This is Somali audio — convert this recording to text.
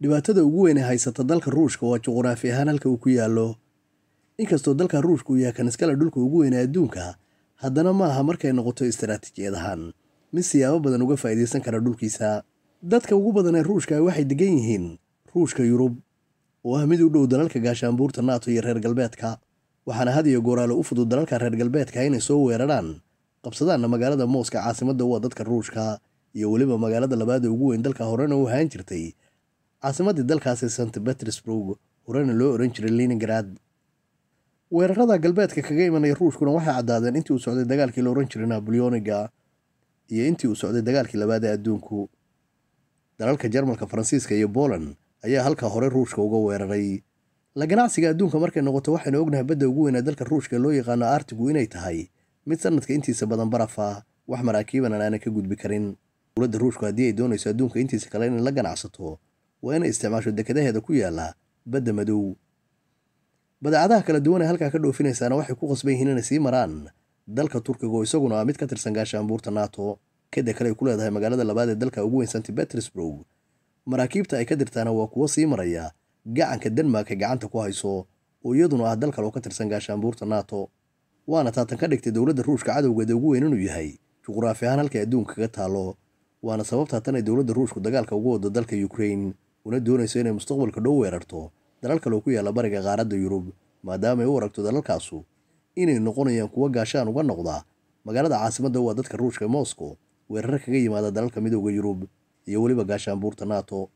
dhibaatada ugu weyne haysata dalka ruushka waa juquraafi ahaan halka uu ku yaallo inkastoo dalka ruushka uu yahay kaniskala dhulka ugu weyne adduunka haddana ma aha markay noqoto istaraatiijiyad ahaan mid siyaabo badan uga faa'iidaysan kara dhulkiisa dadka ugu badan ee ruushka waxay degan yihiin ruushka yurub oo ah mid u dhow dalalka gaashaanbuurta naato iyo reer galbeedka waxaana had iyo gooraale u fudud dalalka reer galbeedka inay soo weeraraan qabsadaanna magaalada mooska caasimadda u ah dadka ruushka iyo weliba magaalada labaada ugu weyn dalka horena u ahaan jirtay caasimadii dalkaasi sant betersburg horena loo oran jiray liningrad weerarada galbeedka kaga imanaya ruushkuna waxay caddaadeen intii uu socday dagaalkii la oran jiray naboleoniga iyo intii uu socday dagaalkii labaad ee adduunku dalalka jarmalka faransiiska iyo boland ayaa halkaa hore ruushka uga weeraray la ganacsiga adduunka markay noqoto waxaynu ognahay badda ugu weynaa dalka ruushka loo yaqaano artigu inay tahay mid sanadka intiisa badan barafa wax maraakiibanan aan aanay ka gudbi karin dowladda ruushku haddii ay doonayso adduunka intiisa kale inay la ganacsato waa inay isticmaasho dekadaheeda ku yaalla badda madow badeecadaha kala duwan ee halkaa ka dhoofinaysaana waxay ku qasban yihiin inay sii maraan dalka turkiga oo isaguna ah mid ka tirsan gaashaanbuurta nato kada kale ay ku leedahay magaalada labaad ee dalka ugu weyn santi betersburg maraakiibta ay ka dirtaana waa kuwo sii maraya gacanka denmark ay gacanta ku hayso oo iyaduna ah dal kale oo ka tirsan gaashaanbuurta nato waana taatan ka dhigtay dowladda ruushka cadowgeeda ugu weyn inuu yahay juquraafi ahaan halkay adduunka kaga taallo waana sababtaa tan ay dowladda ruushku dagaalka ugu waddo dalka yukrain una doonayso inay mustaqbalka dhow weerarto dalal kale oo ku yaala bariga qaaradda yurub maadaama ay u aragto dalalkaasu inay noqonayaan kuwo gaashaan uga noqda magaalada caasimadda waa dadka ruushka ee moscow weerar kaga yimaada dalalka midooda yurub iyo weliba gaashaan buurta nato